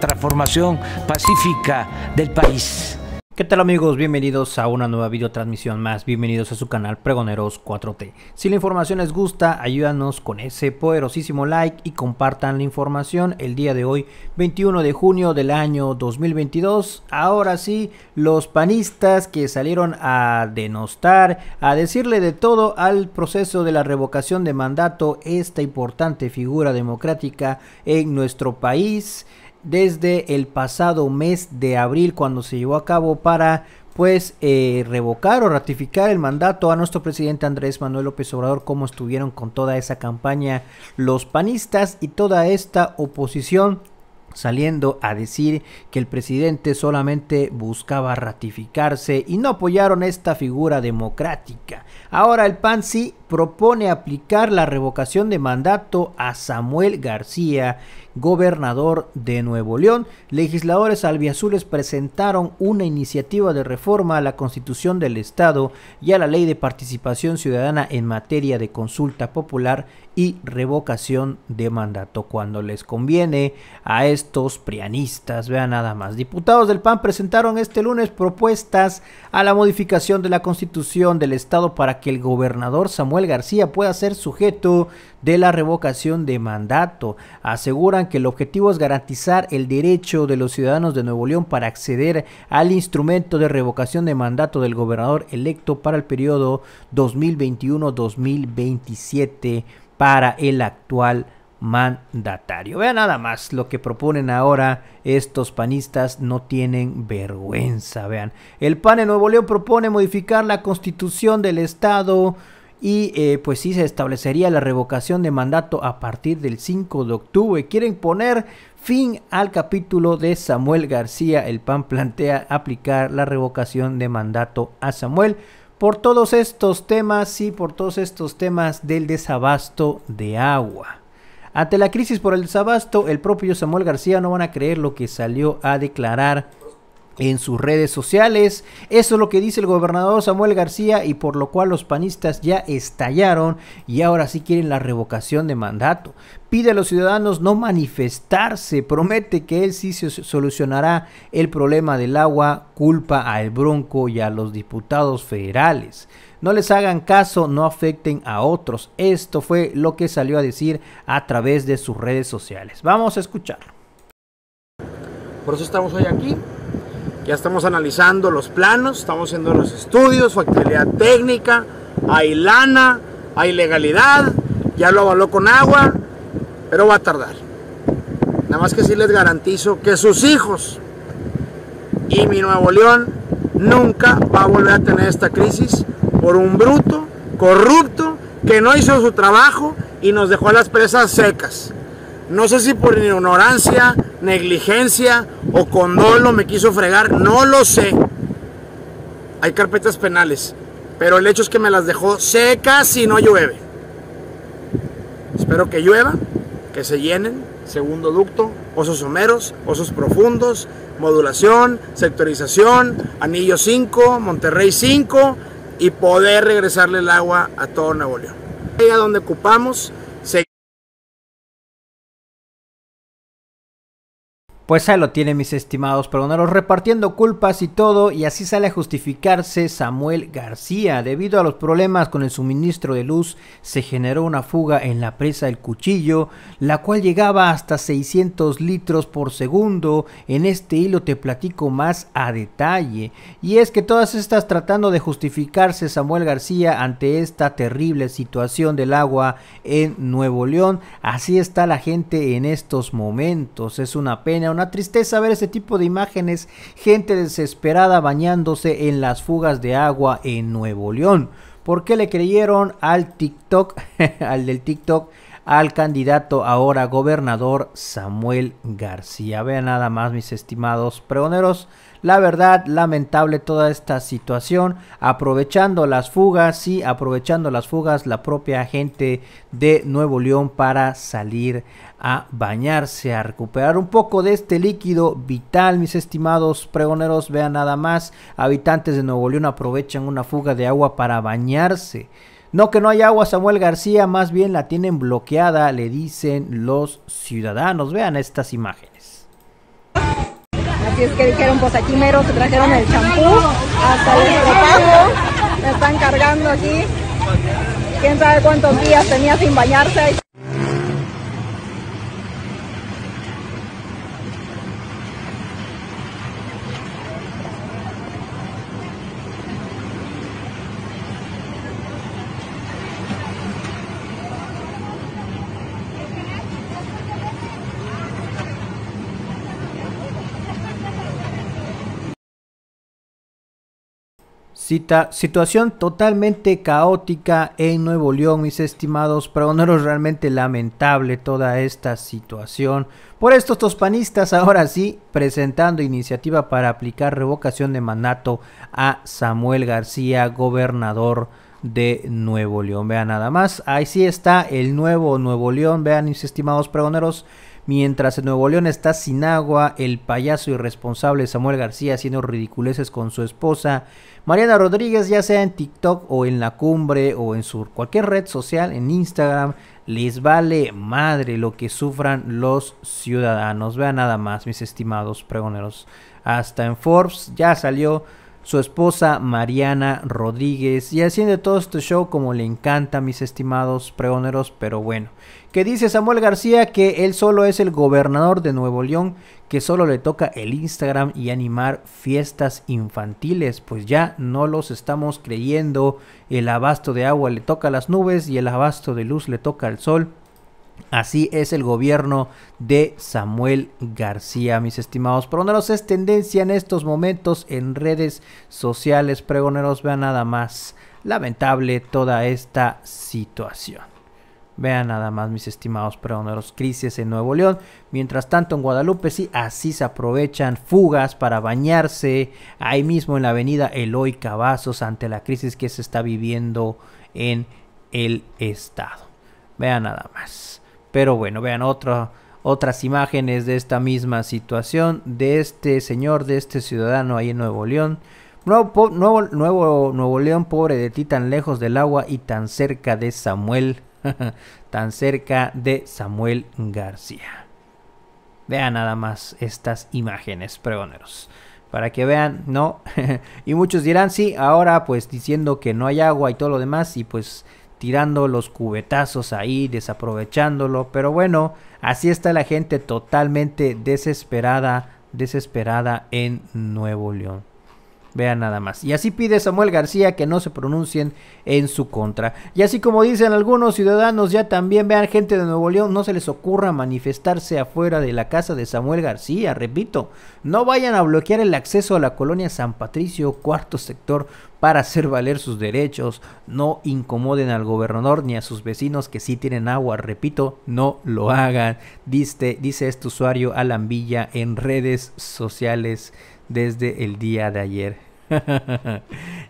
transformación pacífica del país. ¿Qué tal amigos? Bienvenidos a una nueva videotransmisión más, bienvenidos a su canal Pregoneros 4T. Si la información les gusta, ayúdanos con ese poderosísimo like y compartan la información el día de hoy, 21 de junio del año 2022. Ahora sí, los panistas que salieron a denostar, a decirle de todo al proceso de la revocación de mandato, esta importante figura democrática en nuestro país, desde el pasado mes de abril cuando se llevó a cabo para pues eh, revocar o ratificar el mandato a nuestro presidente Andrés Manuel López Obrador, como estuvieron con toda esa campaña los panistas y toda esta oposición saliendo a decir que el presidente solamente buscaba ratificarse y no apoyaron esta figura democrática. Ahora el PAN propone aplicar la revocación de mandato a Samuel García, gobernador de Nuevo León. Legisladores albiazules presentaron una iniciativa de reforma a la Constitución del Estado y a la Ley de Participación Ciudadana en materia de consulta popular y revocación de mandato cuando les conviene a estos prianistas. Vean nada más. Diputados del PAN presentaron este lunes propuestas a la modificación de la constitución del Estado para que el gobernador Samuel García pueda ser sujeto de la revocación de mandato. Aseguran que el objetivo es garantizar el derecho de los ciudadanos de Nuevo León para acceder al instrumento de revocación de mandato del gobernador electo para el periodo 2021-2027 para el actual mandatario. Vean nada más lo que proponen ahora estos panistas no tienen vergüenza, vean. El PAN en Nuevo León propone modificar la constitución del estado y eh, pues sí se establecería la revocación de mandato a partir del 5 de octubre. Quieren poner fin al capítulo de Samuel García. El PAN plantea aplicar la revocación de mandato a Samuel por todos estos temas sí, por todos estos temas del desabasto de agua. Ante la crisis por el desabasto, el propio Samuel García no van a creer lo que salió a declarar en sus redes sociales. Eso es lo que dice el gobernador Samuel García y por lo cual los panistas ya estallaron y ahora sí quieren la revocación de mandato. Pide a los ciudadanos no manifestarse, promete que él sí se solucionará el problema del agua, culpa al Bronco y a los diputados federales. No les hagan caso, no afecten a otros. Esto fue lo que salió a decir a través de sus redes sociales. Vamos a escuchar. Por eso estamos hoy aquí, ya estamos analizando los planos, estamos haciendo los estudios, factibilidad técnica, hay lana, hay legalidad, ya lo avaló con agua, pero va a tardar. Nada más que sí les garantizo que sus hijos y mi Nuevo León nunca va a volver a tener esta crisis por un bruto, corrupto, que no hizo su trabajo y nos dejó las presas secas. No sé si por ignorancia, negligencia o condolo me quiso fregar, no lo sé. Hay carpetas penales, pero el hecho es que me las dejó secas y no llueve. Espero que llueva, que se llenen, segundo ducto, osos someros, osos profundos, modulación, sectorización, anillo 5, Monterrey 5 y poder regresarle el agua a todo Nuevo León. Ahí a donde ocupamos Pues ahí lo tiene mis estimados perdonaros repartiendo culpas y todo y así sale a justificarse Samuel García. Debido a los problemas con el suministro de luz se generó una fuga en la presa del cuchillo la cual llegaba hasta 600 litros por segundo. En este hilo te platico más a detalle. Y es que todas estas tratando de justificarse Samuel García ante esta terrible situación del agua en Nuevo León. Así está la gente en estos momentos. Es una pena, tristeza ver ese tipo de imágenes, gente desesperada bañándose en las fugas de agua en Nuevo León. ¿Por qué le creyeron al TikTok, al del TikTok? al candidato ahora gobernador Samuel García. Vean nada más, mis estimados pregoneros. La verdad, lamentable toda esta situación, aprovechando las fugas, sí, aprovechando las fugas la propia gente de Nuevo León para salir a bañarse, a recuperar un poco de este líquido vital, mis estimados pregoneros, vean nada más, habitantes de Nuevo León aprovechan una fuga de agua para bañarse. No que no hay agua, Samuel García, más bien la tienen bloqueada, le dicen los ciudadanos. Vean estas imágenes. Así es que dijeron, pues aquí mero se trajeron el champú, hasta el estropajo, me están cargando aquí. Quién sabe cuántos días tenía sin bañarse. Cita, situación totalmente caótica en Nuevo León, mis estimados pregoneros. Realmente lamentable toda esta situación. Por estos panistas ahora sí, presentando iniciativa para aplicar revocación de mandato a Samuel García, gobernador de Nuevo León. Vean nada más, ahí sí está el nuevo Nuevo León. Vean, mis estimados pregoneros, Mientras en Nuevo León está sin agua, el payaso irresponsable Samuel García haciendo ridiculeces con su esposa. Mariana Rodríguez, ya sea en TikTok o en la cumbre o en su cualquier red social, en Instagram, les vale madre lo que sufran los ciudadanos. Vean nada más, mis estimados pregoneros. Hasta en Forbes ya salió su esposa Mariana Rodríguez y haciendo todo este show como le encanta mis estimados preóneros, pero bueno. Que dice Samuel García que él solo es el gobernador de Nuevo León, que solo le toca el Instagram y animar fiestas infantiles, pues ya no los estamos creyendo, el abasto de agua le toca las nubes y el abasto de luz le toca al sol. Así es el gobierno de Samuel García, mis estimados pregoneros. Es tendencia en estos momentos en redes sociales. Pregoneros, vean nada más. Lamentable toda esta situación. Vean nada más, mis estimados pregoneros, crisis en Nuevo León. Mientras tanto, en Guadalupe sí, así se aprovechan fugas para bañarse. Ahí mismo en la avenida Eloy Cavazos ante la crisis que se está viviendo en el estado. Vean nada más. Pero bueno, vean otras imágenes de esta misma situación, de este señor, de este ciudadano ahí en Nuevo León. Nuevo, nuevo, nuevo, nuevo León, pobre de ti, tan lejos del agua y tan cerca de Samuel, tan cerca de Samuel García. Vean nada más estas imágenes, pregoneros. Para que vean, no. y muchos dirán, sí, ahora pues diciendo que no hay agua y todo lo demás, y pues tirando los cubetazos ahí, desaprovechándolo. Pero bueno, así está la gente totalmente desesperada, desesperada en Nuevo León. Vean nada más. Y así pide Samuel García que no se pronuncien en su contra. Y así como dicen algunos ciudadanos, ya también vean gente de Nuevo León, no se les ocurra manifestarse afuera de la casa de Samuel García. Repito, no vayan a bloquear el acceso a la colonia San Patricio, cuarto sector, para hacer valer sus derechos. No incomoden al gobernador ni a sus vecinos que sí tienen agua. Repito, no lo hagan. Diste, dice este usuario Alan Villa en redes sociales desde el día de ayer.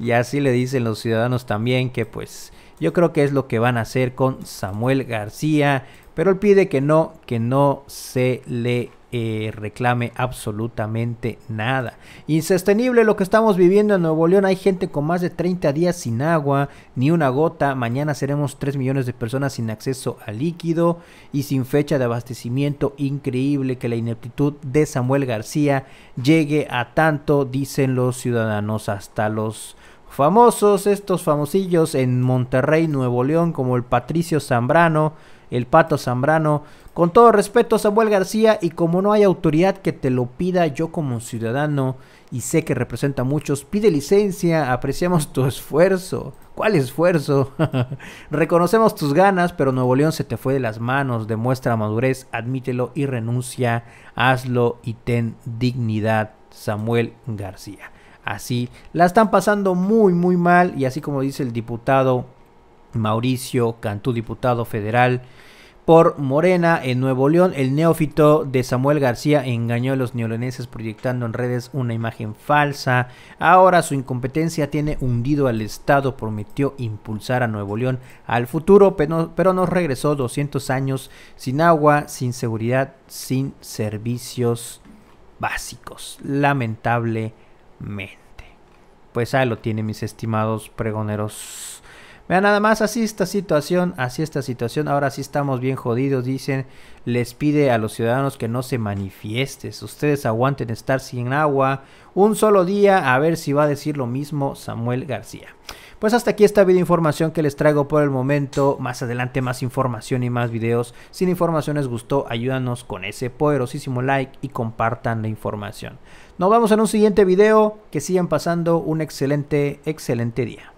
y así le dicen los ciudadanos también que pues yo creo que es lo que van a hacer con Samuel García, pero él pide que no, que no se le eh, reclame absolutamente nada. Insostenible lo que estamos viviendo en Nuevo León. Hay gente con más de 30 días sin agua, ni una gota. Mañana seremos 3 millones de personas sin acceso a líquido y sin fecha de abastecimiento. Increíble que la ineptitud de Samuel García llegue a tanto, dicen los ciudadanos, hasta los famosos, estos famosillos en Monterrey, Nuevo León, como el Patricio Zambrano el Pato Zambrano. Con todo respeto, Samuel García, y como no hay autoridad que te lo pida, yo como ciudadano, y sé que representa a muchos, pide licencia, apreciamos tu esfuerzo. ¿Cuál esfuerzo? Reconocemos tus ganas, pero Nuevo León se te fue de las manos, demuestra madurez, admítelo y renuncia, hazlo y ten dignidad, Samuel García así. La están pasando muy, muy mal y así como dice el diputado Mauricio Cantú, diputado federal por Morena en Nuevo León. El neófito de Samuel García engañó a los neoleoneses proyectando en redes una imagen falsa. Ahora su incompetencia tiene hundido al Estado. Prometió impulsar a Nuevo León al futuro, pero, pero nos regresó 200 años sin agua, sin seguridad, sin servicios básicos. Lamentablemente. Pues ahí lo tienen mis estimados pregoneros Vean nada más, así esta situación, así esta situación, ahora sí estamos bien jodidos, dicen, les pide a los ciudadanos que no se manifiestes, ustedes aguanten estar sin agua un solo día, a ver si va a decir lo mismo Samuel García. Pues hasta aquí esta video información que les traigo por el momento. Más adelante más información y más videos. Si la información les gustó, ayúdanos con ese poderosísimo like y compartan la información. Nos vemos en un siguiente video. Que sigan pasando un excelente, excelente día.